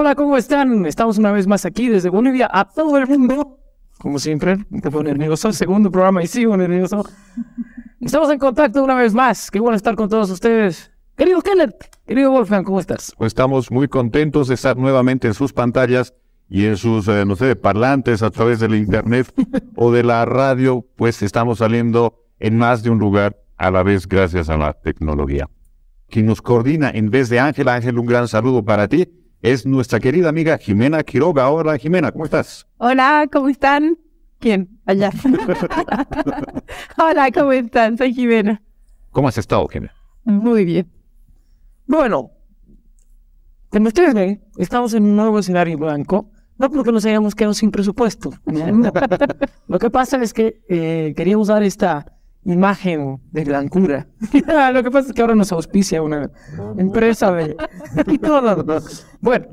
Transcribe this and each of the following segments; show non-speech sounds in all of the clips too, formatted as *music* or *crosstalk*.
Hola, ¿cómo están? Estamos una vez más aquí desde Bolivia a todo el mundo. Como siempre, un poco nervioso. Segundo programa y sigo nervioso. Estamos en contacto una vez más. Qué bueno estar con todos ustedes. Querido Kenneth, querido Wolfgang, ¿cómo estás? Pues estamos muy contentos de estar nuevamente en sus pantallas y en sus, eh, no sé, parlantes a través del internet *laughs* o de la radio, pues estamos saliendo en más de un lugar a la vez gracias a la tecnología. Quien nos coordina en vez de Ángel, Ángel, un gran saludo para ti es nuestra querida amiga Jimena Quiroga. Hola Jimena, ¿cómo estás? Hola, ¿cómo están? ¿Quién? Allá. *laughs* Hola, ¿cómo están? Soy Jimena. ¿Cómo has estado, Jimena? Muy bien. Bueno, como ustedes estamos en un nuevo escenario blanco. No porque nos hayamos quedado sin presupuesto. *laughs* Lo que pasa es que eh, queríamos dar esta imagen de blancura. *laughs* Lo que pasa es que ahora nos auspicia una empresa de... *laughs* y todo. Bueno,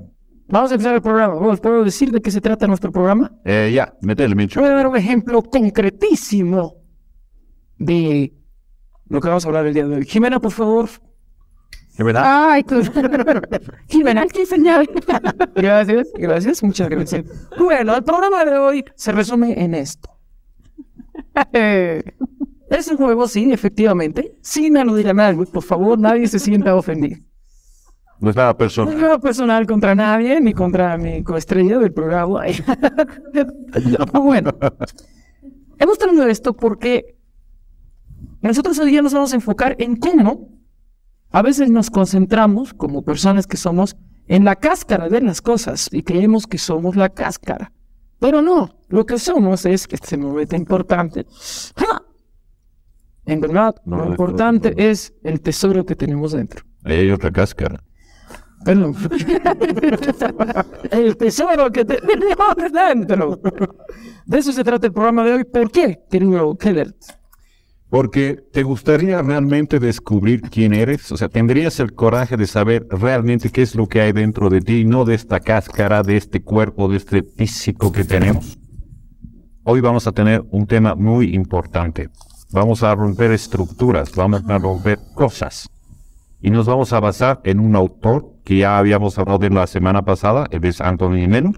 vamos a empezar el programa. puedo decir de qué se trata nuestro programa? Eh, ya, el Micho. Voy a dar un ejemplo concretísimo de lo que vamos a hablar el día de hoy. Jimena, por favor. ¿De Ay, tú. *laughs* Jimena, ¿qué señal? gracias, gracias, muchas gracias. Bueno, el programa de hoy se resume en esto. Es un juego, sí, efectivamente, sin aludir a nadie. Por favor, nadie se sienta ofendido. No es nada personal. No es nada personal contra nadie, ni contra mi coestrella del programa. *laughs* bueno, hemos tenido esto porque nosotros hoy día nos vamos a enfocar en cómo a veces nos concentramos, como personas que somos, en la cáscara de las cosas y creemos que somos la cáscara. Pero no, lo que somos es, que este momento importante, en verdad, lo importante es el tesoro que tenemos dentro. Ahí hay otra cáscara. Perdón. *laughs* el tesoro que tenemos dentro. De eso se trata el programa de hoy. ¿Por qué, querido Keller? Porque te gustaría realmente descubrir quién eres, o sea, tendrías el coraje de saber realmente qué es lo que hay dentro de ti, y no de esta cáscara, de este cuerpo, de este físico que tenemos. Hoy vamos a tener un tema muy importante vamos a romper estructuras, vamos a romper cosas. Y nos vamos a basar en un autor que ya habíamos hablado de la semana pasada, él es Anthony Melo,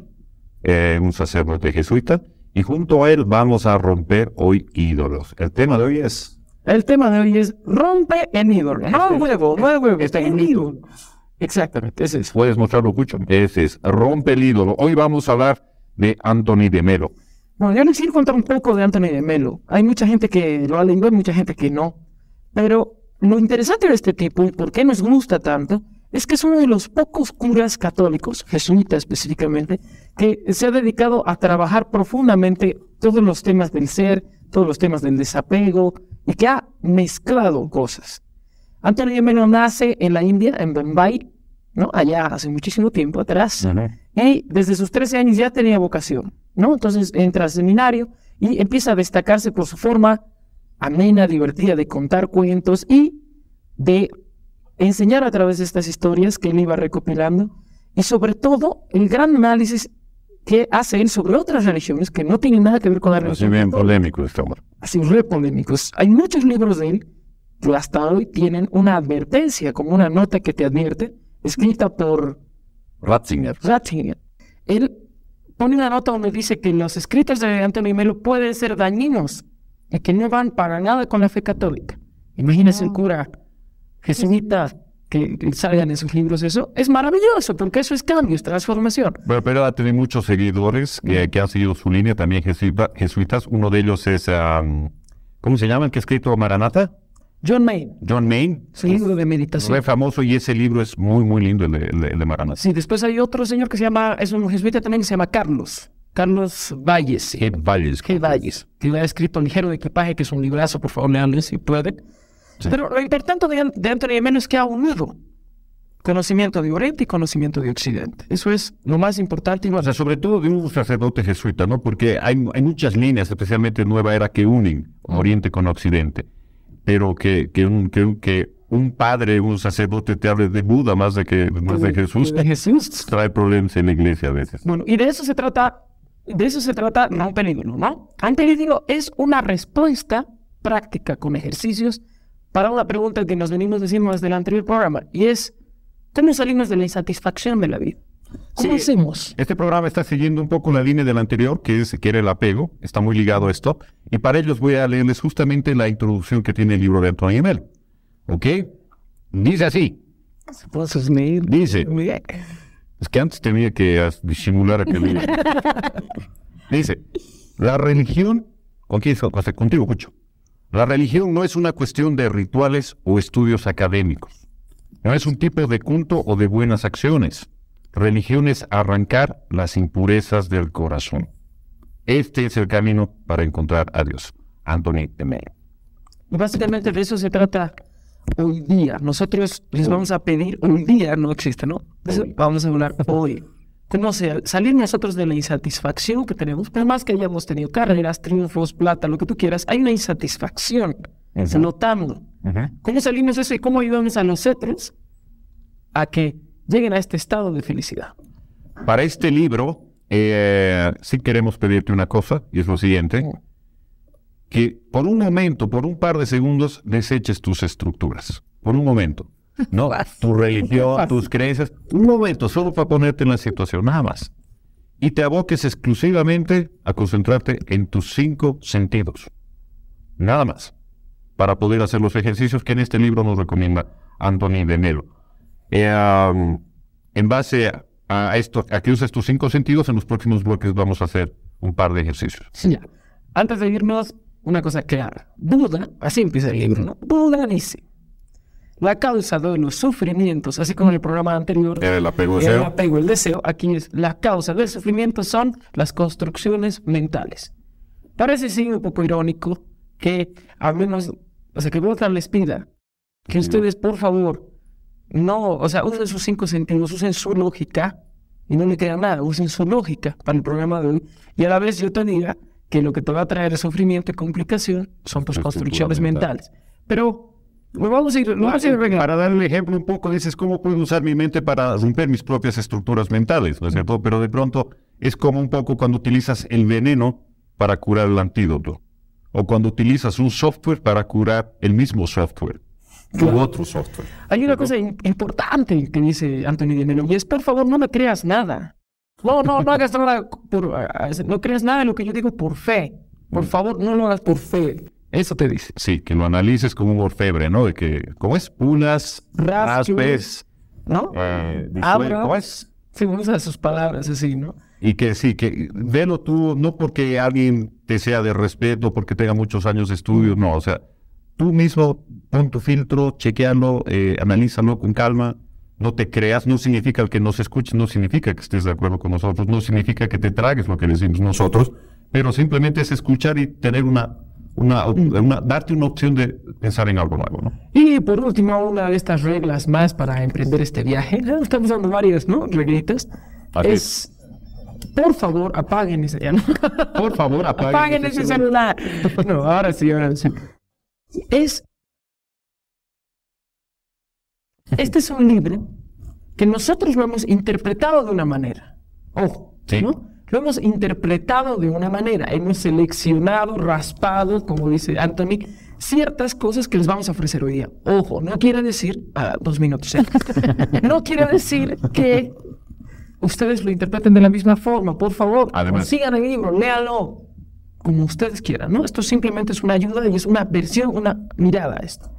eh, un sacerdote jesuita, y junto a él vamos a romper hoy ídolos. El tema de hoy es... El tema de hoy es rompe el ídolo, no huevo, no huevo, está en ídolo. Este este Exactamente, ese es. Puedes mostrarlo, Cucho. Ese es, rompe el ídolo. Hoy vamos a hablar de Anthony de Melo. Bueno, yo necesito contar un poco de Anthony de Melo. Hay mucha gente que lo ha leído, hay mucha gente que no. Pero lo interesante de este tipo y por qué nos gusta tanto es que es uno de los pocos curas católicos, jesuita específicamente, que se ha dedicado a trabajar profundamente todos los temas del ser, todos los temas del desapego y que ha mezclado cosas. Anthony de Melo nace en la India, en Bombay, Allá hace muchísimo tiempo atrás. Y desde sus 13 años ya tenía vocación, ¿no? Entonces entra al seminario y empieza a destacarse por su forma amena, divertida de contar cuentos y de enseñar a través de estas historias que él iba recopilando y sobre todo el gran análisis que hace él sobre otras religiones que no tienen nada que ver con la religión. Así bien polémico este hombre. Así re polémicos. Hay muchos libros de él que hasta hoy tienen una advertencia, como una nota que te advierte escrita por Ratzinger. Ratzinger. Él pone una nota donde dice que los escritos de Antonio Melo pueden ser dañinos y que no van para nada con la fe católica. Imagínense un cura jesuita que salgan esos libros, eso es maravilloso, porque eso es cambio, es transformación. Pero pero ha tenido muchos seguidores que, mm. que han seguido su línea, también jesuitas. Uno de ellos es, ¿cómo se llama el que ha escrito Maranata? John Mayne. John Mayne. Su libro de meditación. Fue famoso y ese libro es muy, muy lindo, el de, Marana. Sí, después hay otro señor que se llama, es un jesuita también que se llama Carlos. Carlos Valles. ¿Qué Valles. Valles. Que le ha escrito Ligero de Equipaje, que es un librazo, por favor, leanlo si pueden. Pero lo importante de, de Anthony menos es que ha unido conocimiento de Oriente y conocimiento de Occidente. Eso es lo más importante. Y O sea, sobre todo de un sacerdote jesuita, ¿no? Porque hay, hay muchas líneas, especialmente en Nueva Era, que unen Oriente con Occidente pero que, que, un, que, que un padre, un sacerdote te hable de Buda más de que de Jesús, Jesús, trae problemas en la iglesia a veces. Bueno, y de eso se trata, de eso se trata no peligro, ¿no? Antes les digo, es una respuesta práctica con ejercicios para una pregunta que nos venimos diciendo desde el anterior programa, y es, ¿cómo salimos de la insatisfacción de la vida? ¿Cómo hacemos? Este programa está siguiendo un poco la línea del anterior, que es que el apego, está muy ligado a esto. Y para ellos voy a leerles justamente la introducción que tiene el libro de Antonio Mel. ¿Ok? Dice así. Dice. Es que antes tenía que disimular aquel libro. *laughs* Dice, la religión, ¿con quién es? Este, contigo, Cucho. La religión no es una cuestión de rituales o estudios académicos. No es un tipo de culto o de buenas acciones. Religión es arrancar las impurezas del corazón. Este es el camino para encontrar a Dios. Anthony de Y básicamente de eso se trata hoy día. Nosotros les vamos a pedir hoy día, no existe, ¿no? vamos a hablar hoy. ¿Cómo salir nosotros de la insatisfacción que tenemos? Por más que hayamos tenido carreras, triunfos, plata, lo que tú quieras, hay una insatisfacción. Se notamos. ¿Cómo salimos de eso y cómo ayudamos a nosotros a que lleguen a este estado de felicidad. Para este libro, eh, sí queremos pedirte una cosa, y es lo siguiente, que por un momento, por un par de segundos, deseches tus estructuras. Por un momento. *laughs* No, tu religión, tus creencias. Un momento, solo para ponerte en la situación, nada más. Y te aboques exclusivamente a concentrarte en tus cinco sentidos. Nada más. Para poder hacer los ejercicios que en este libro nos recomienda Anthony De Melo. Em, en base a, esto, aquí que usa tus cinco sentidos, en los próximos bloques vamos a hacer un par de ejercicios. Sí, ya. Antes de irnos, una cosa clara. Buda, así empieza el libro, ¿no? Buda dice, la causa de los sufrimientos, así como en el programa anterior, el apego, el el deseo, aquí es, la causa del sufrimiento son las construcciones mentales. Parece sí un poco irónico que al menos, o sea, que Buda les pida que ustedes, por favor, no, o sea, usen sus cinco sentidos, usen su lógica y no le queda nada, usen su lógica para el programa de hoy. Y a la vez yo te diga que lo que te va a traer sufrimiento y complicación son tus pues, construcciones mentales. Pero pues, vamos a ir, vamos a Para dar el ejemplo un poco, dices, ¿cómo puedo usar mi mente para romper mis propias estructuras mentales? ¿No es cierto? Pero de pronto es como un poco cuando utilizas el veneno para curar el antídoto o cuando utilizas un software para curar el mismo software otro software. Hay una cosa importante que dice Anthony dinero y es, por favor, no me creas nada. No, no, no hagas nada, por, no creas nada en lo que yo digo por fe. Por mm. favor, no lo hagas por fe. Eso te dice. Sí, que lo analices como un orfebre, ¿no? De que, ¿cómo es? Pulas, raspes, ¿no? Eh, Abra, es? Sí, sus palabras así, ¿no? Y que sí, que velo tú, no porque alguien te sea de respeto, porque tenga muchos años de estudio, no, o sea, tú mismo pon tu filtro, chequealo, eh, analízalo con calma. No te creas, no significa que nos escuches, no significa que estés de acuerdo con nosotros, no significa que te tragues lo que decimos nosotros, pero simplemente es escuchar y tener una una, mm. una, darte una opción de pensar en algo nuevo. ¿no? Y por último, una de estas reglas más para emprender este viaje, estamos dando varias ¿no? reglitas, es por favor apaguen ese, por favor apaguen, ese celular. celular. no, ahora sí, ahora sí. Es. Este es un libro que nosotros lo hemos interpretado de una manera. Ojo, ¿no? Lo hemos interpretado de una manera. Hemos seleccionado, raspado, como dice Anthony, ciertas cosas que les vamos a ofrecer hoy día. Ojo, no quiere decir. Ah, dos minutos. ¿eh? *laughs* no quiere decir que ustedes lo interpreten de la misma forma. Por favor, sigan el libro, léanlo como ustedes quieran, ¿no? Esto simplemente es una ayuda y es una versión, una mirada a esto.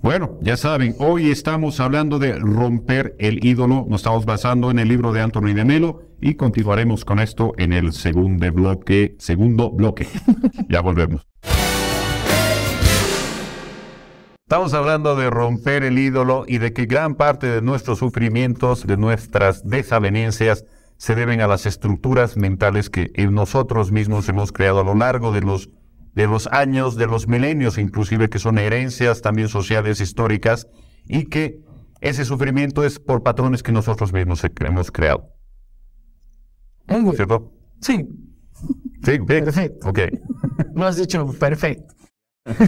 Bueno, ya saben, hoy estamos hablando de romper el ídolo, nos estamos basando en el libro de y de Melo y continuaremos con esto en el segundo bloque, segundo bloque. *laughs* ya volvemos. Estamos hablando de romper el ídolo y de que gran parte de nuestros sufrimientos, de nuestras desavenencias, se deben a las estructuras mentales que eh, nosotros mismos hemos creado a lo largo de los, de los años, de los milenios inclusive, que son herencias también sociales, históricas, y que ese sufrimiento es por patrones que nosotros mismos hemos creado. ¿Cierto? Sí. Sí, bien. Perfecto. Ok. Lo has dicho perfecto. *laughs*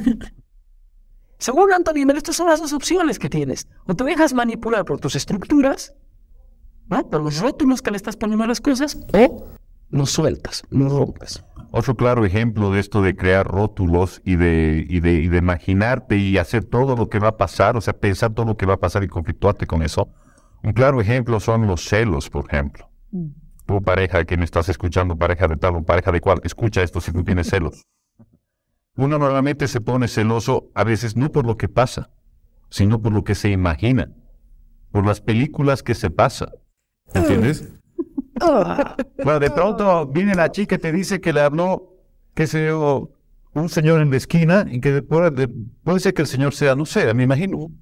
Según Anthony, estas son las dos opciones que tienes. O te dejas manipular por tus estructuras, ¿no? Por los rótulos que le estás poniendo a las cosas o los sueltas, no rompes. Otro claro ejemplo de esto de crear rótulos y de, de, imaginarte y hacer todo lo que va a pasar, o sea, pensar todo lo que va a pasar y conflictuarte con eso. Un claro ejemplo son los celos, por ejemplo. Mm. Tú pareja que me estás escuchando, pareja de tal o pareja de cual, escucha esto si tú tienes *laughs* celos. Uno normalmente se pone celoso a veces no por lo que pasa, sino por lo que se imagina, por las películas que se pasa, ¿Entiendes? Ah. bueno, de pronto viene la chica y te dice que le habló, que se yo, un señor en la esquina y que puede, ser que el señor sea, no sé, me imagino, un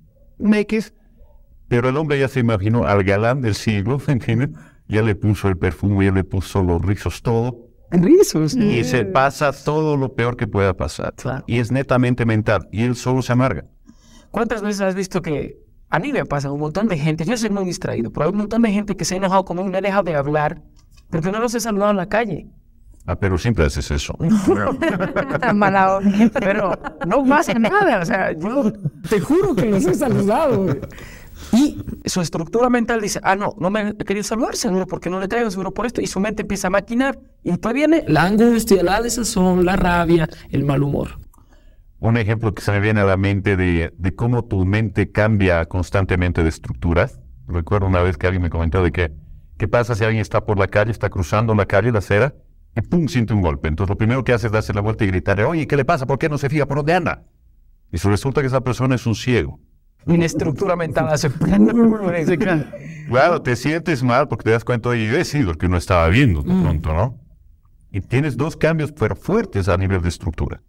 pero el hombre ya se imaginó al galán del siglo, ¿entiendes? Ya le puso el perfume, ya le puso los rizos, todo. Rizos. Y se mm. pasa todo lo peor que pueda pasar. Y es netamente mental. Y él solo se amarga. ¿Cuántas veces has visto que a mí me pasa un montón de gente, yo soy muy distraído, pero hay un montón de gente que se ha enojado conmigo y me dejado de hablar porque no los he saludado en la calle. Ah, pero siempre haces eso. No, *laughs* Pero no pasa nada, o sea, yo te juro que los he saludado. Y su estructura mental dice, ah, no, no me querido saludar, seguro porque no le traigo, seguro por esto, y su mente empieza a maquinar. Y después viene la angustia, la desazón, la rabia, el mal humor un ejemplo que se me viene a la mente de, cómo tu mente cambia constantemente de estructuras. Recuerdo una vez que alguien me comentó de que, ¿qué pasa si alguien está por la calle, está cruzando la calle, la acera, y pum, siente un golpe? Entonces lo primero que hace es darse la vuelta y gritar, oye, ¿qué le pasa? ¿Por qué no se fija? ¿Por dónde anda? Y eso resulta que esa persona es un ciego. Una estructura mental hace... *laughs* claro, te sientes mal porque te das cuenta, de yo he sido el que no estaba viendo de mm. pronto, ¿no? Y tienes dos cambios fuertes a nivel de estructura.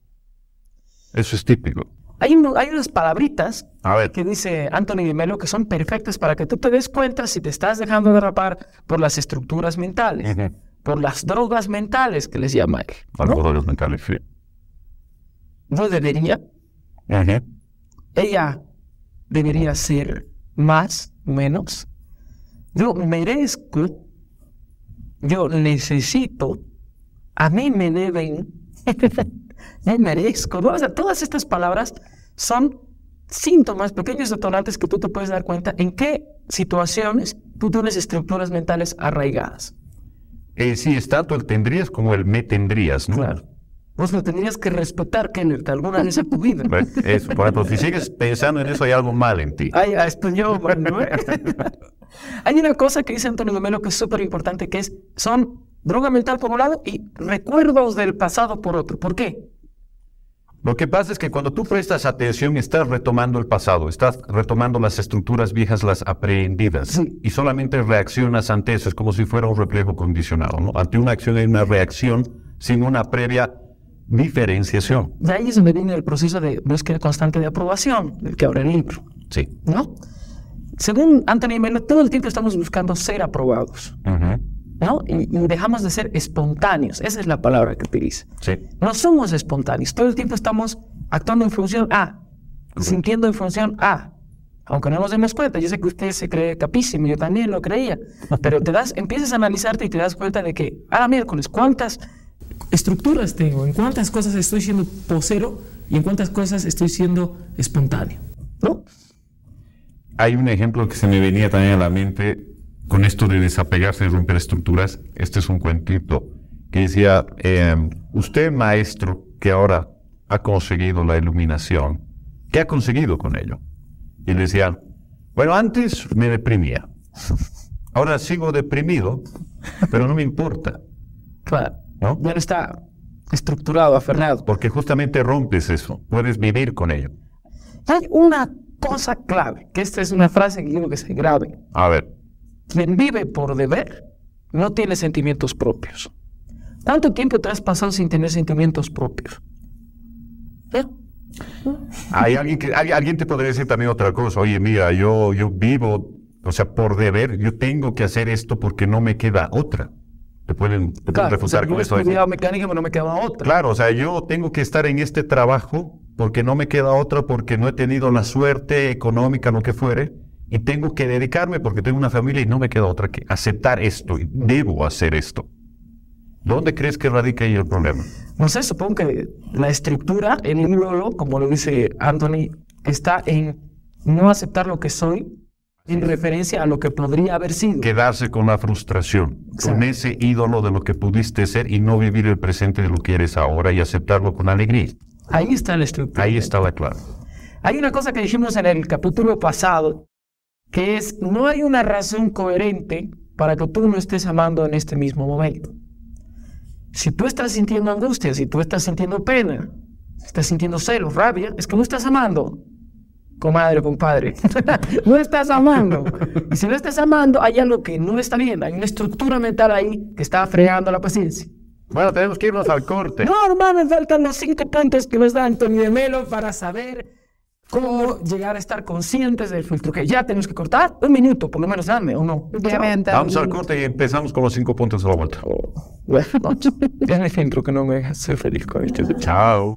Eso es típico. Hay, hay unas palabritas que dice Anthony de Melo que son perfectas para que tú te des cuenta si te estás dejando derrapar por las estructuras mentales, por las drogas mentales que les llama él. Las ¿no? drogas mentales, sí. No debería. Ella debería ser más, menos. Yo merezco, yo necesito, a mí me deben. *laughs* Me merezco. todas estas palabras son síntomas, pequeños detonantes que tú te puedes dar cuenta en qué situaciones tú tienes estructuras mentales arraigadas. Eh, sí, tú tanto el tendrías como el me tendrías, ¿no? Claro. Vos lo tendrías que respetar, Kenneth, alguna vez en tu vida. Eso, eso, ejemplo, si sigues pensando en eso, hay algo mal en ti. Ah, *laughs* hay una cosa que dice Antonio Gomelo que es súper importante, que es, son Droga mental por un lado y recuerdos del pasado por otro. ¿Por qué? Lo que pasa es que cuando tú prestas atención estás retomando el pasado, estás retomando las estructuras viejas, las aprehendidas, y solamente reaccionas ante eso, es como si fuera un reflejo condicionado, ¿no? Ante una acción hay una reacción sin una previa diferenciación. De ahí es donde viene el proceso de búsqueda constante de aprobación, del que abre el libro. Sí. ¿No? Según Anthony Melo, todo el tiempo estamos buscando ser aprobados. Ajá. ¿no? Y, dejamos de ser espontáneos. Esa es la palabra que utiliza. Sí. No somos espontáneos. Todo el tiempo estamos actuando en función a, sintiendo en función a. Aunque no nos demos cuenta, yo sé que usted se cree capísimo, yo también lo creía, *laughs* pero te das, empiezas a analizarte y te das cuenta de que, ahora miércoles, ¿cuántas estructuras tengo? ¿En cuántas cosas estoy siendo posero y en cuántas cosas estoy siendo espontáneo? ¿No? Hay un ejemplo que se me venía también a la mente con esto de desapegarse y romper estructuras, este es un cuentito que decía, eh, usted maestro que ahora ha conseguido la iluminación, ¿qué ha conseguido con ello? Y le decía: bueno, antes me deprimía, *laughs* ahora sigo deprimido, pero no me importa. Claro, ¿no? está estructurado, aferrado. Porque justamente rompes eso, puedes vivir con ello. Hay una cosa clave, que esta es una frase que quiero que se grabe. A ver. Quien vive por deber no tiene sentimientos propios. ...tanto tiempo te has pasado sin tener sentimientos propios? hay alguien que alguien te podría decir también otra cosa. Oye, mira, yo yo vivo, o sea, por deber, yo tengo que hacer esto porque no me queda otra. Te pueden, te refutar o sea, con eso. mecánica, pero no me queda otra. Claro, o sea, yo tengo que estar en este trabajo porque no me queda otra, porque no he tenido la suerte económica, lo que fuere, y tengo que dedicarme porque tengo una familia y no me queda otra que aceptar esto y debo hacer esto. ¿Dónde crees que radica ahí el problema? No sé, supongo que la estructura en un como lo dice Anthony, está en no aceptar lo que soy en referencia a lo que podría haber sido. Quedarse con la frustración, con ese ídolo de lo que pudiste ser y no vivir el presente de lo que eres ahora y aceptarlo con alegría. Ahí está la estructura. Ahí estaba claro Hay una cosa que dijimos en el capítulo pasado que es, no hay una razón coherente para que tú no estés amando en este mismo momento. Si tú estás sintiendo angustia, si tú estás sintiendo pena, si estás sintiendo celos, rabia, es que no estás amando, comadre, compadre. *laughs* no estás amando. Y si no estás amando, hay algo que no está bien, hay una estructura mental ahí que está fregando la paciencia. Bueno, tenemos que irnos al corte. No, hermano, faltan los cinco puntos que nos da Antonio de Melo para saber ¿Cómo llegar a estar conscientes del filtro? Que ya tenemos que cortar un minuto, por lo menos dame, uno Vamos al corte y empezamos con los cinco puntos de la vuelta. Oh, Buenas *laughs* noches. el filtro que no me hace feliz con esto. Chao.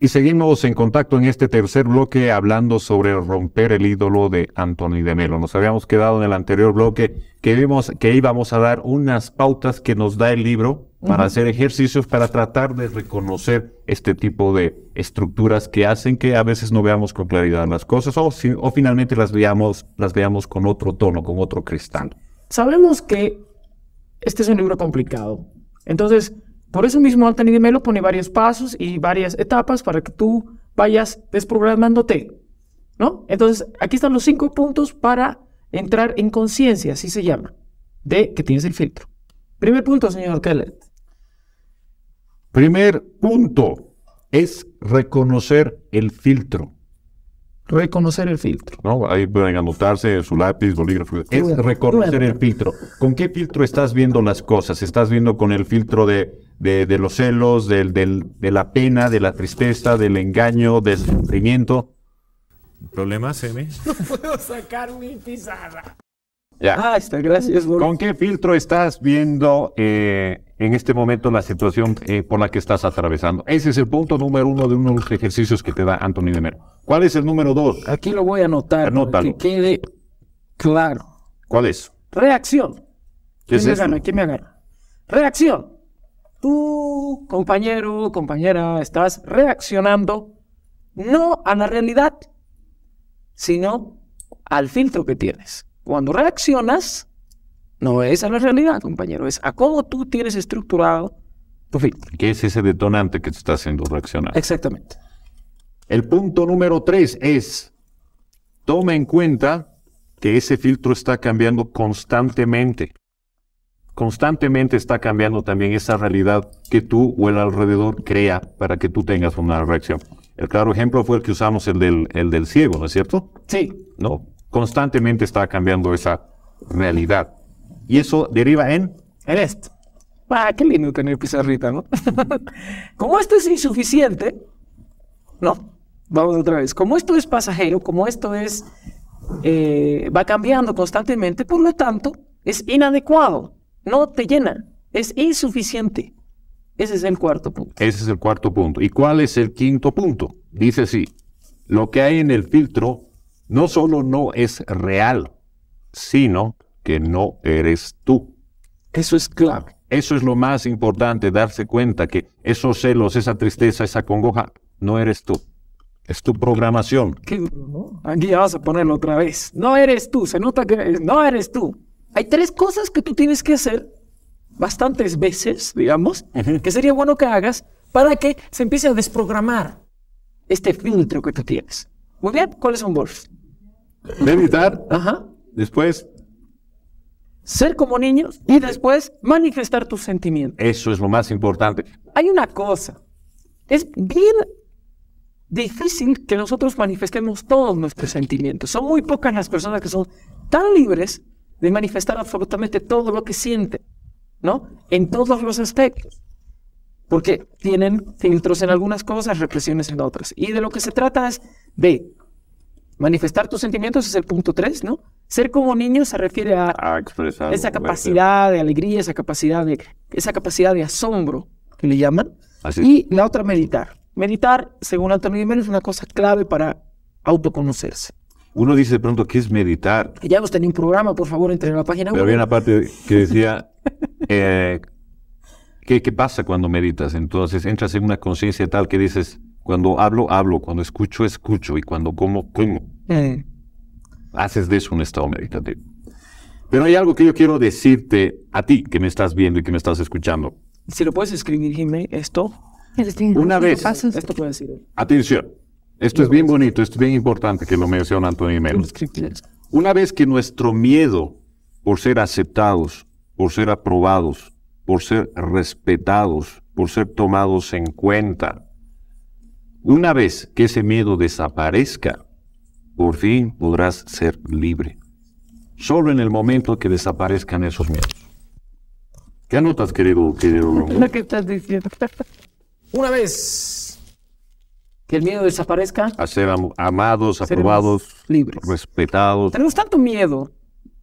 Y seguimos en contacto en este tercer bloque hablando sobre romper el ídolo de Anthony de Melo. Nos habíamos quedado en el anterior bloque que vimos que íbamos a dar unas pautas que nos da el libro para hacer ejercicios, para tratar de reconocer este tipo de estructuras que hacen que a veces no veamos con claridad las cosas o, o finalmente las veamos, las veamos con otro tono, con otro cristal. Sabemos que este es un libro complicado. Entonces, por eso mismo Anthony de Melo pone varios pasos y varias etapas para que tú vayas desprogramándote, ¿no? Entonces, aquí están los cinco puntos para entrar en conciencia, así se llama, de que tienes el filtro. Primer punto, señor Kellett Primer punto es reconocer el filtro. Reconocer el filtro. ahí pueden anotarse su lápiz, bolígrafo. Es reconocer el filtro. ¿Con qué filtro estás viendo las cosas? ¿Estás viendo con el filtro de, los celos, de la pena, de la tristeza, del engaño, del sufrimiento? ¿Problemas, M? *laughs* No puedo sacar mi pizarra. Ah, está, gracias. ¿Con qué filtro estás viendo eh, en este momento la situación eh, por la que estás atravesando? Ese es el punto número uno de uno de los ejercicios que te da Anthony de Mero. ¿Cuál es el número dos? Aquí lo voy a anotar. para Que quede claro. ¿Cuál es? Reacción. ¿Qué ¿Quién es me me agarra? Reacción. Tú, compañero, compañera, estás reaccionando no a la realidad, sino al filtro que tienes. Cuando reaccionas, no es a la realidad, compañero, es a cómo tú tienes estructurado tu filtro. ¿Qué es ese detonante que te está haciendo reaccionar? Exactamente. El punto número tres es, toma en cuenta que ese filtro está cambiando constantemente. Constantemente está cambiando también esa realidad que tú o el alrededor crea para que tú tengas una reacción. El claro ejemplo fue el que usamos, el del, el del ciego, ¿no es cierto? Sí. No, Constantemente está cambiando esa realidad. Y eso deriva en... En esto. Ah, qué lindo tener pizarrita, ¿no? *laughs* como esto es insuficiente, no, vamos otra vez. Como esto es pasajero, como esto es... Eh, va cambiando constantemente, por lo tanto, es inadecuado, no te llena, es insuficiente. Ese es el cuarto punto. Ese es el cuarto punto. ¿Y cuál es el quinto punto? Dice así, lo que hay en el filtro no solo no es real, sino que no eres tú. Eso es clave. Eso es lo más importante, darse cuenta que esos celos, esa tristeza, esa congoja, no eres tú. Es tu programación. Aquí ya vas a ponerlo otra vez. No eres tú, se nota que no eres tú. Hay tres cosas que tú tienes que hacer bastantes veces, digamos, que sería bueno que hagas para que se empiece a desprogramar este filtro que tú tienes. Muy bien, ¿cuáles son, Wolf? Meditar. Ajá. Después. Ser como niños y después manifestar tus sentimientos. Eso es lo más importante. Hay una cosa. Es bien difícil que nosotros manifestemos todos nuestros sentimientos. Son muy pocas las personas que son tan libres de manifestar absolutamente todo lo que sienten, ¿no? En todos los aspectos. Porque tienen filtros en algunas cosas, represiones en otras. Y de lo que se trata es de Manifestar tus sentimientos es el punto 3, ¿no? Ser como niño se refiere a, expresar esa capacidad de alegría, esa capacidad de, esa capacidad de asombro que le llaman. y la otra, meditar. Meditar, según Antonio Jiménez, es una cosa clave para autoconocerse. Uno dice de pronto, ¿qué es meditar? Ya hemos tenido un programa, por favor, entre en la página web. Pero había una parte que decía, eh, ¿qué pasa cuando meditas? Entonces entras en una conciencia tal que dices, cuando hablo, hablo. Cuando escucho, escucho. Y cuando como, como. Eh. Haces de eso un estado meditativo. Pero hay algo que yo quiero decirte a ti que me estás viendo y que me estás escuchando. Si lo puedes escribir, Jimé, esto. Una vez. Esto puede decir. Atención. Esto es bien bonito, esto es bien importante que lo menciona Antonio Jiménez. Una vez que nuestro miedo por ser aceptados, por ser aprobados, por ser respetados, por ser tomados en cuenta, una vez que ese miedo desaparezca, por fin podrás ser libre. Solo en el momento que desaparezcan esos miedos. ¿Qué anotas, querido? querido Lo que estás diciendo. *laughs* Una vez que el miedo desaparezca. A ser amados, aprobados, libres. respetados. Tenemos tanto miedo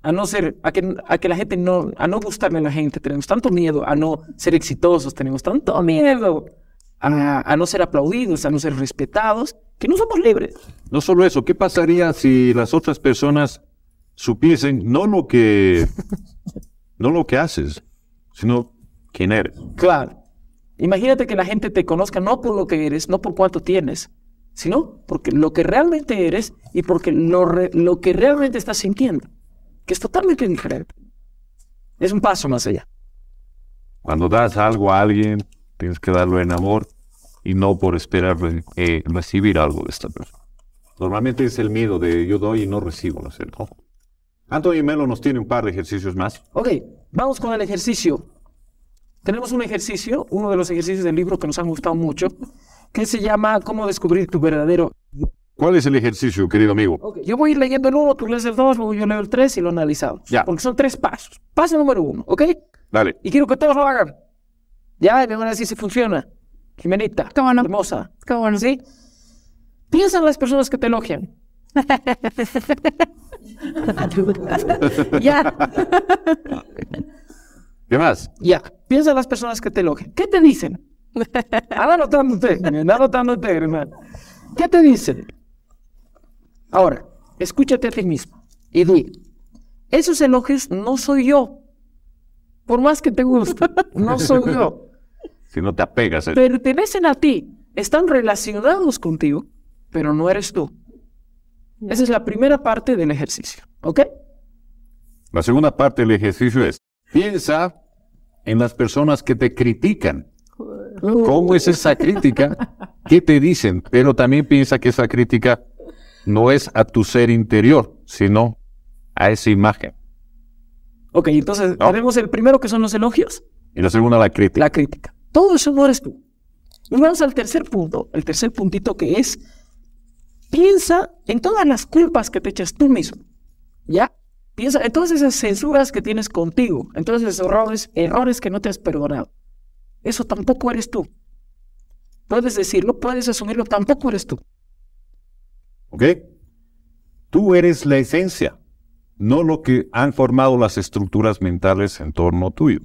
a no ser, a que, a la gente no, a no gustarme a la gente. Tenemos tanto miedo a no ser exitosos. Tenemos tanto miedo a, no ser aplaudidos, a no ser respetados, que no somos libres. No solo eso, ¿qué pasaría si las otras personas supiesen no lo que, *laughs* no lo que haces, sino quién eres? Claro. Imagínate que la gente te conozca no por lo que eres, no por cuánto tienes, sino porque lo que realmente eres y porque lo, lo que realmente estás sintiendo, que es totalmente diferente. Es un paso más allá. Cuando das algo a alguien, Tienes que darlo en amor y no por esperar eh, recibir algo de esta persona. Normalmente es el miedo de yo doy y no recibo, ¿no es Antonio Melo nos tiene un par de ejercicios más. Ok, vamos con el ejercicio. Tenemos un ejercicio, uno de los ejercicios del libro que nos han gustado mucho, que se llama ¿Cómo descubrir tu verdadero ¿Cuál es el ejercicio, querido amigo? Yo voy a ir leyendo el uno, tú lees el dos luego yo leo el 3 y lo analizamos. Ya. Porque son tres pasos. Paso número uno, ¿ok? Dale. Y quiero que todos lo hagan. Ya, me van a decir si funciona. Jimenita, hermosa. ¿Sí? Piensa en las personas que te elogian. *laughs* ya. ¿Qué más? Ya. Piensa en las personas que te elogian. ¿Qué te dicen? Anda *laughs* anotándote, anda anotándote, hermano. ¿Qué te dicen? Ahora, escúchate a ti mismo y di, esos elogios no soy yo. Por más que te guste, no soy yo. Si no te apegas. Pertenecen a ti, están relacionados contigo, pero no eres tú. Esa es la primera parte del ejercicio, ¿ok? La segunda parte del ejercicio es, piensa en las personas que te critican. ¿Cómo es esa crítica? ¿Qué te dicen? Pero también piensa que esa crítica no es a tu ser interior, sino a esa imagen. Ok, entonces tenemos el primero que son los elogios. Y la segunda, la crítica. La crítica. Todo eso no eres tú. Y vamos al tercer punto, el tercer puntito que es, piensa en todas las culpas que te echas tú mismo. ¿Ya? Piensa en todas esas censuras que tienes contigo, en todos esos errores, errores que no te has perdonado. Eso tampoco eres tú. Puedes decirlo, puedes asumirlo, tampoco eres tú. ¿Ok? Tú eres la esencia, no lo que han formado las estructuras mentales en torno tuyo.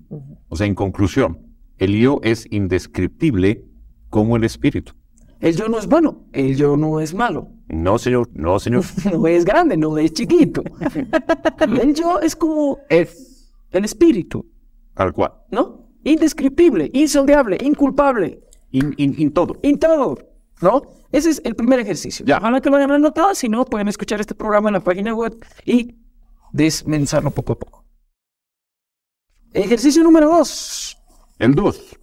O sea, en conclusión, el yo es indescriptible como el espíritu. El yo no es bueno, el yo no es malo. No, señor, no, señor. *laughs* no es grande, no es chiquito. *laughs* el yo es como el, espíritu. Al cual. ¿No? Indescriptible, insondable, inculpable. ¿En todo. En todo, ¿no? Ese es el primer ejercicio. Ya. Ojalá que lo hayan anotado, si no, pueden escuchar este programa en la página web y desmenzarlo poco a poco. Ejercicio número dos. El 2.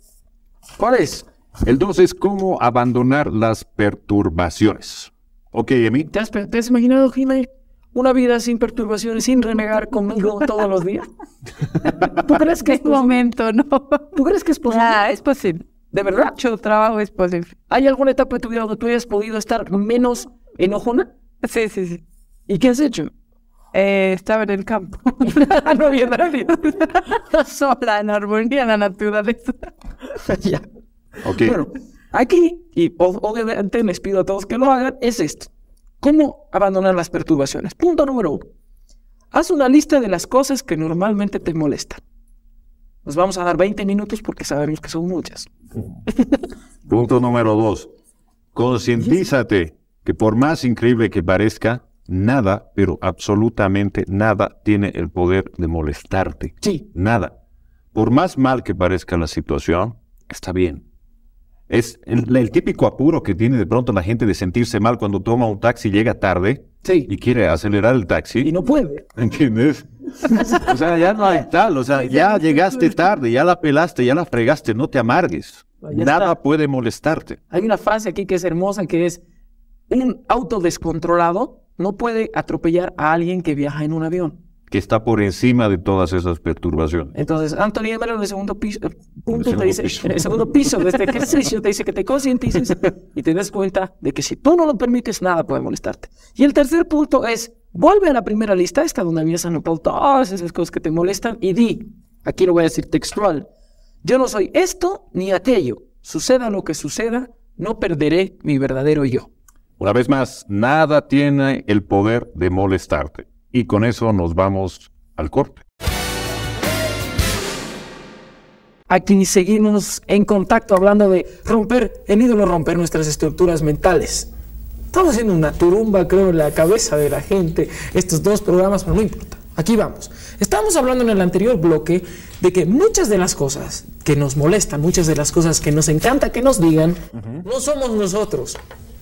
¿Cuál es? El 2 es cómo abandonar las perturbaciones. Ok, Emi. ¿Te has, imaginado, Jiménez? una vida sin perturbaciones, sin renegar conmigo todos los días? *laughs* ¿Tú crees que es momento, no? ¿Tú crees que es ah, posible? Ah, es posible. De verdad. Mucho trabajo es posible. ¿Hay alguna etapa de tu vida donde tú hayas podido estar menos enojona? Sí, sí, sí. ¿Y qué has hecho? Eh, estaba en el campo, *laughs* ah, no *laughs* sola, en armonía en la naturaleza. *laughs* Bueno, aquí, y obviamente les pido a todos que lo hagan, es esto. ¿Cómo abandonar las perturbaciones? Punto número uno. Haz una lista de las cosas que normalmente te molestan. Nos vamos a dar 20 minutos porque sabemos que son muchas. Punto número dos. Concientízate que por más increíble que parezca, nada, pero absolutamente nada tiene el poder de molestarte. Sí. Nada. Por más mal que parezca la situación, está bien. Es el, típico apuro que tiene de pronto la gente de sentirse mal cuando toma un taxi y llega tarde sí. y quiere acelerar el taxi. Y no puede. ¿Entiendes? o sea, ya no hay tal. O sea, ya llegaste tarde, ya la pelaste, ya la fregaste, no te amargues. Ah, nada puede molestarte. Hay una frase aquí que es hermosa que es un auto descontrolado no puede atropellar a alguien que viaja en un avión. Que está por encima de todas esas perturbaciones. Entonces, Antonio en el segundo piso, eh, segundo piso de este ejercicio te dice que te concientices *laughs* y te das cuenta de que si tú no lo permites, nada puede molestarte. Y el tercer punto es, vuelve a la primera lista, esta donde habías anotado todas esas cosas que te molestan y di, aquí lo voy a decir textual, yo no soy esto ni aquello, suceda lo que suceda, no perderé mi verdadero yo. Una vez más, nada tiene el poder de molestarte. Y con eso nos vamos al corte. Aquí seguimos en contacto hablando de romper, el ídolo romper nuestras estructuras mentales. Estamos haciendo una turumba, creo, en la cabeza de la gente, estos dos programas, pero no importa. Aquí vamos. Estábamos hablando en el anterior bloque de que muchas de las cosas que nos molestan, muchas de las cosas que nos encanta que nos digan, no somos nosotros,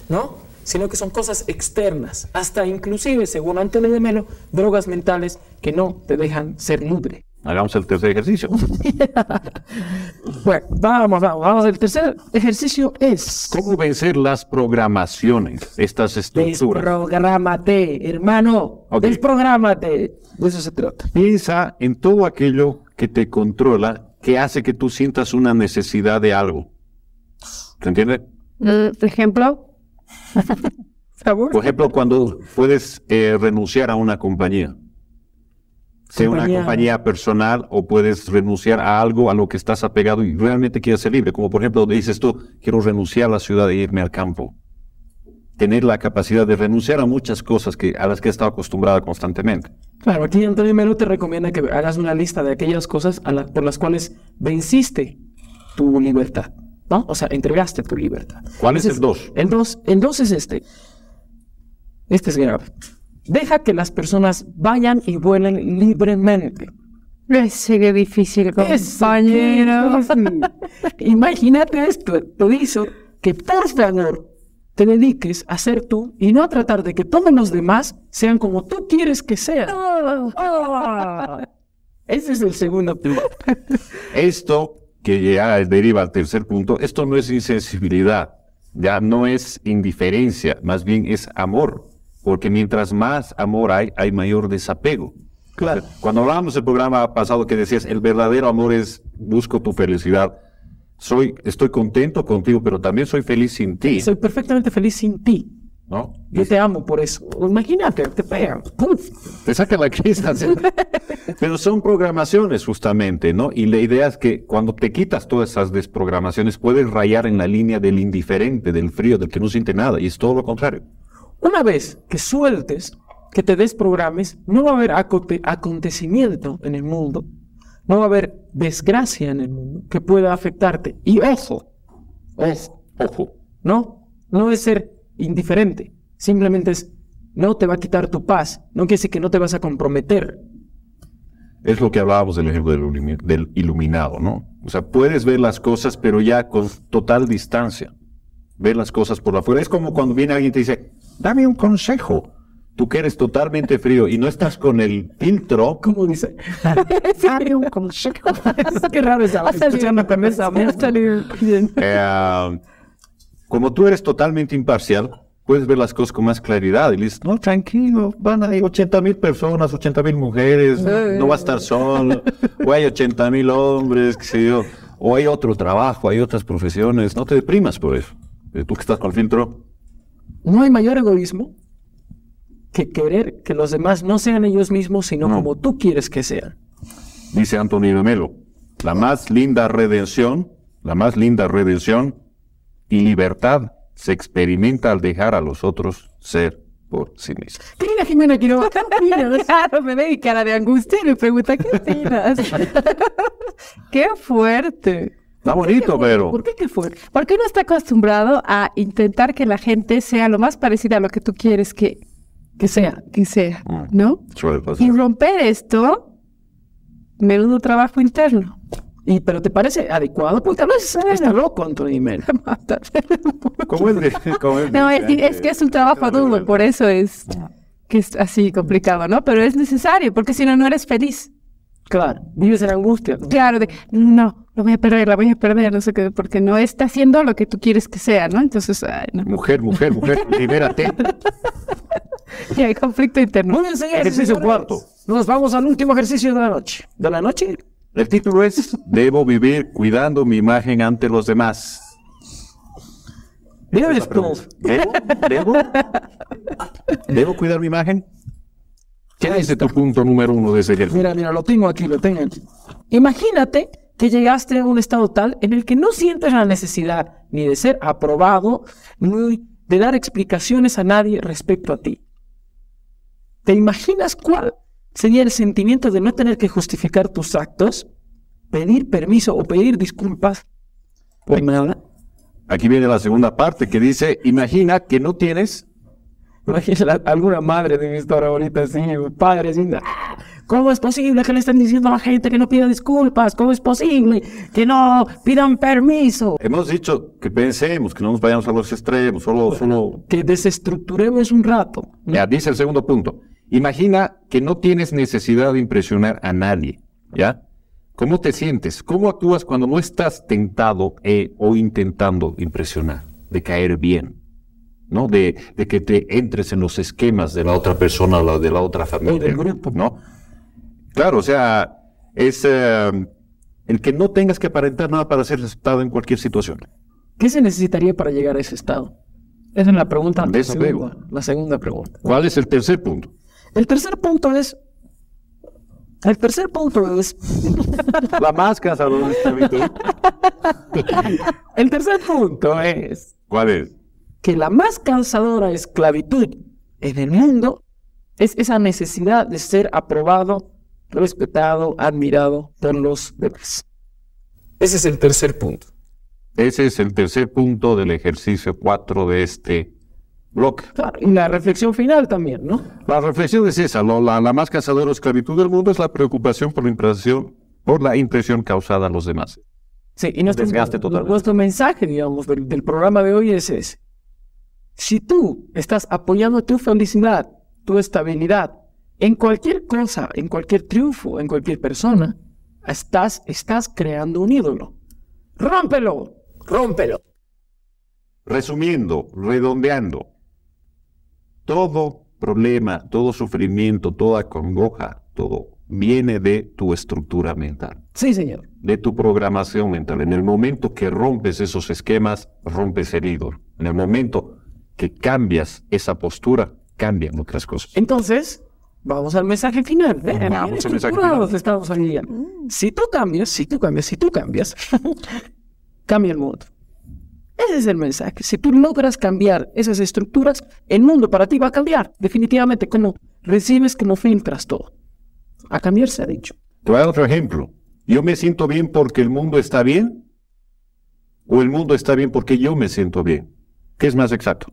¿no? sino que son cosas externas, hasta inclusive, según Antonio de Melo, drogas mentales que no te dejan ser libre. Hagamos el tercer ejercicio. *laughs* bueno, vamos, vamos, El tercer ejercicio es... ¿Cómo vencer las programaciones, estas estructuras? Desprogramate, hermano. Okay. Desprogramate. eso se trata. Piensa en todo aquello que te controla, que hace que tú sientas una necesidad de algo. ¿Se entiende? Eh, por ejemplo... *laughs* Por ejemplo, cuando puedes eh, renunciar a una compañía, sea una compañía personal o puedes renunciar a algo a lo que estás apegado y realmente quieres ser libre. Como por ejemplo, dices tú, quiero renunciar a la ciudad e irme al campo. Tener la capacidad de renunciar a muchas cosas que, a las que he estado acostumbrada constantemente. Claro, aquí Antonio Melo te recomienda que hagas una lista de aquellas cosas a por las cuales venciste tu libertad. O sea, entregaste tu libertad. ¿Cuál es el 2? El 2 es este. Este es grave. Deja que las personas vayan y vuelen libremente. Sigue difícil, compañero. *laughs* Imagínate esto, te hizo que por favor te dediques a ser tú y no a tratar de que todos los demás sean como tú quieres que sean. Ah. Ese es el segundo punto. Esto que ya deriva al tercer punto, esto no es insensibilidad, ya no es indiferencia, más bien es amor, porque mientras más amor hay, hay mayor desapego. Claro. Cuando hablábamos del programa pasado que decías, el verdadero amor es busco tu felicidad. Soy, estoy contento contigo, pero también soy feliz sin ti. Soy perfectamente feliz sin ti. Yo te amo por eso. Imagínate, te pega Te saca la crisis *laughs* Pero son programaciones justamente, ¿no? Y la idea es que cuando te quitas todas esas desprogramaciones, puedes rayar en la línea del indiferente, del frío, del que no siente nada. Y es todo lo contrario. Una vez que sueltes, que te desprogrames, no va a haber acontecimiento en el mundo, no va a haber desgracia en el mundo que pueda afectarte. Y eso, ojo, ojo, ¿no? No es ser indiferente. Simplemente es, no te va a quitar tu paz, no quiere decir que no te vas a comprometer. Es lo que hablábamos del ejemplo del iluminado, ¿no? O sea, puedes ver las cosas, pero ya con total distancia. Ver las cosas por afuera. Es como cuando viene alguien y te dice, dame un consejo. Tú que eres totalmente frío y no estás con el filtro. Como dice? *laughs* Dame un consejo. *laughs* Qué raro esa. eso. a salir. Va como tú eres totalmente imparcial, puedes ver las cosas con más claridad. Y dices, no, tranquilo, van a ir 80 mil personas, 80 mil mujeres, no va a estar solo, o hay 80 mil hombres, qué sé yo, o hay otro trabajo, hay otras profesiones, no te deprimas por eso. Eh, tú que estás con el filtro. No hay mayor egoísmo que querer que los demás no sean ellos mismos, sino como tú quieres que sean. Dice Antonio Melo, la más linda redención, la más linda redención y libertad se experimenta al dejar a los otros ser por sí mismos. Mira, Jimena Quiroga, ¿qué *laughs* me ve cara de angustia y me pregunta, ¿qué opinas? *laughs* ¡Qué fuerte! Está bonito, pero... ¿Por qué qué fuerte? Porque uno está acostumbrado a intentar que la gente sea lo más parecida a lo que tú quieres que, que sea, que sea, mm. ¿no? Y romper esto, menudo trabajo interno pero te parece adecuado, está loco Anthony Mel. *laughs* ¿Cómo es? es? No, es, que es un trabajo duro, por eso es ah. que es así complicado, ¿no? Pero es necesario, porque si no, no eres feliz. Claro, vives en angustia. Claro, de, no, lo voy a perder, la voy a perder, no sé qué, porque no está haciendo lo que tú quieres que sea, ¿no? Entonces, Mujer, mujer, mujer, *laughs* libérate. y hay conflicto interno. Muy bien, señores. Ejercicio cuarto. Nos vamos al último ejercicio de la noche. De la noche, el título es Debo vivir cuidando mi imagen ante los demás. ¿Debo? ¿Debo? cuidar mi imagen? ¿Qué es tu punto número uno de ese Mira, mira, lo tengo aquí, lo tengo aquí. Imagínate que llegaste a un estado tal en el que no sientes la necesidad ni de ser aprobado, ni de dar explicaciones a nadie respecto a ti. ¿Te imaginas cuál sería el sentimiento de no tener que justificar tus actos, pedir permiso o pedir disculpas Aquí viene la segunda parte que dice, imagina que no tienes... Imagina alguna madre de mi historia ahorita, sí, padre, así, ¿Cómo es posible que le estén diciendo a la gente que no pida disculpas? ¿Cómo es posible que no pidan permiso? Hemos dicho que pensemos, que no nos vayamos a los extremos, solo... solo... Que desestructuremos un rato. Ya, dice el segundo punto. Imagina que no tienes necesidad de impresionar a nadie, ¿ya? ¿Cómo te sientes? ¿Cómo actúas cuando no estás tentado eh, o intentando impresionar, de caer bien? ¿no? De, de, que te entres en los esquemas de la otra persona, la de la otra familia, grupo, ¿no? Claro, o sea, es eh, el que no tengas que aparentar nada para ser aceptado en cualquier situación. ¿Qué se necesitaría para llegar a ese estado? Esa es la pregunta. La segunda, la segunda pregunta. ¿Cuál es el tercer punto? El tercer punto es el tercer punto es. *laughs* La máscara, esclavitud. El tercer punto es. ¿Cuál es? Que la más cansadora esclavitud en el mundo es esa necesidad de ser aprobado respetado, admirado por los demás. Ese es el tercer punto. Ese es el tercer punto del ejercicio 4 de este bloque. y la reflexión final también, ¿no? La reflexión es esa, la, más cazadora esclavitud del mundo es la preocupación por la impresión, por la impresión causada a los demás. Sí, y nuestro, nuestro mensaje, digamos, del, del programa de hoy es ese. Si tú estás apoyando tu felicidad, tu estabilidad, en cualquier cosa, en cualquier triunfo, en cualquier persona, estás, creando un ídolo. ¡Rómpelo! ¡Rómpelo! Resumiendo, redondeando, todo problema, todo sufrimiento, toda congoja, todo viene de tu estructura mental. Sí, señor. De tu programación mental. En el momento que rompes esos esquemas, rompes el ídolo. En el momento que cambias esa postura, cambian otras cosas. Entonces, Vamos al mensaje final. ¿eh? Vamos al mensaje mm. Si tú cambias, si tú cambias, si tú cambias, *laughs* cambia el mundo. Ese es el mensaje. Si tú logras cambiar esas estructuras, el mundo para ti va a cambiar. Definitivamente, como recibes, como filtras todo. A cambiar se ha dicho. Te voy a dar otro ejemplo. ¿Yo me siento bien porque el mundo está bien? ¿O el mundo está bien porque yo me siento bien? ¿Qué es más exacto?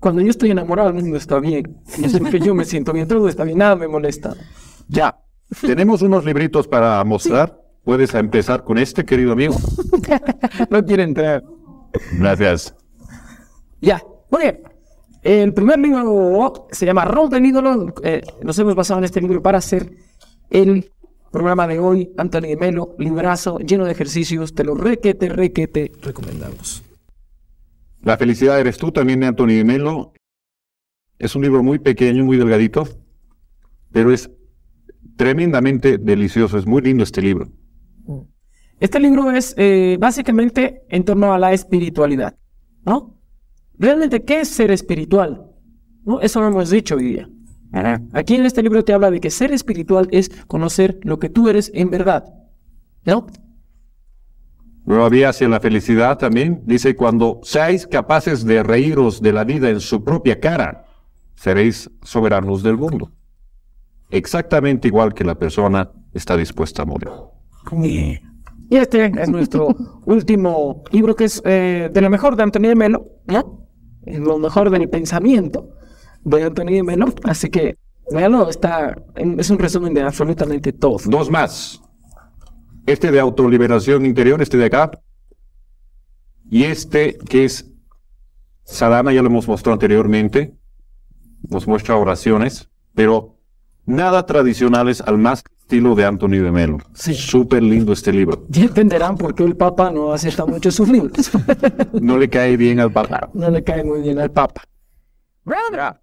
cuando yo estoy enamorado, el mundo está bien. Y siempre yo me siento bien, todo está bien, nada me molesta. Ya, tenemos unos libritos para mostrar. Puedes empezar con este, querido amigo. *laughs* no quiere entrar. Gracias. Ya, muy bien. El primer libro se llama Rol del ídolo. Eh, nos hemos basado en este libro para hacer el programa de hoy. Antonio de Melo, librazo, lleno de ejercicios. Te lo requete, requete. Recomendamos. La felicidad eres tú, también de Antonio de Melo. Es un libro muy pequeño, muy delgadito, pero es tremendamente delicioso. Es muy lindo este libro. Mm. Este libro es eh, básicamente en torno a la espiritualidad, ¿no? Realmente, ¿qué es ser espiritual? ¿No? Eso lo hemos dicho hoy día. Aquí en este libro te habla de que ser espiritual es conocer lo que tú eres en verdad. ¿no? No había hacia la felicidad también. Dice, cuando seáis capaces de reíros de la vida en su propia cara, seréis soberanos del mundo. Exactamente igual que la persona está dispuesta a morir. Y este es nuestro *laughs* último libro que es eh, de lo mejor de Antonio de Melo, ya Es lo mejor del pensamiento de Antonio de Melo. Así que, bueno, está, es un resumen de absolutamente todo. Dos más este de autoliberación interior, este de acá, y este que es Sadana ya lo hemos mostrado anteriormente, nos muestra oraciones, pero nada tradicionales al más estilo de Anthony de Melo. Sí. Súper lindo este libro. Ya entenderán por qué el Papa no acepta mucho sus libros. *laughs* no le cae bien al Papa. No le cae muy bien al Papa. Brother,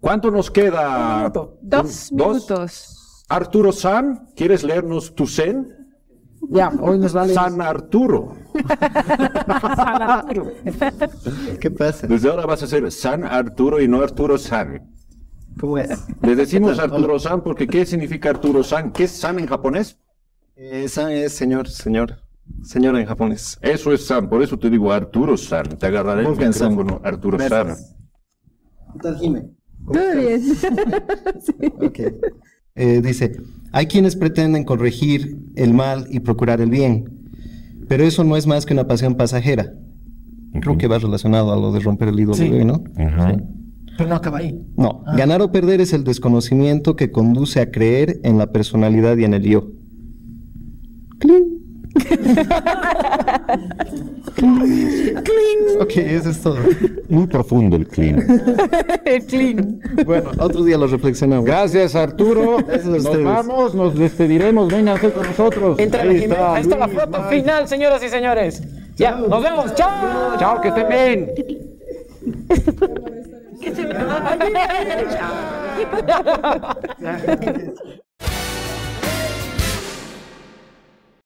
¿Cuánto nos queda? Dos, dos minutos. Arturo San, ¿quieres leernos tu Zen? Ya, hoy nos vale. San Arturo. San Arturo. ¿Qué pasa? Desde ahora vas a ser San Arturo y no Arturo San. ¿Cómo es? Le decimos *laughs* Arturo San porque ¿qué significa Arturo San? ¿Qué es San en japonés? Eh, san es señor, señor. Señor en japonés. Eso es San, por eso te digo Arturo San. Te agarraré el micrófono, Arturo San. ¿Qué tal, Jimé? Todo bien. *laughs* sí. Ok. Eh, dice, hay quienes pretenden corregir el mal y procurar el bien, pero eso no es más que una pasión pasajera. Creo que va relacionado a lo de romper el ídolo, sí. ¿no? Pero no acaba ahí. No, ah. ganar o perder es el desconocimiento que conduce a creer en la personalidad y en el yo clean. Ok, eso es todo. Muy profundo el clean. el clean. Bueno, otro día lo reflexionamos. Gracias, Arturo. *laughs* nos vamos, nos despediremos. Vengan con nosotros. Entra ahí, está, la foto final, señoras y señores. Ya, nos vemos. Chao. Chao, que estén bien. que estén *laughs* bien.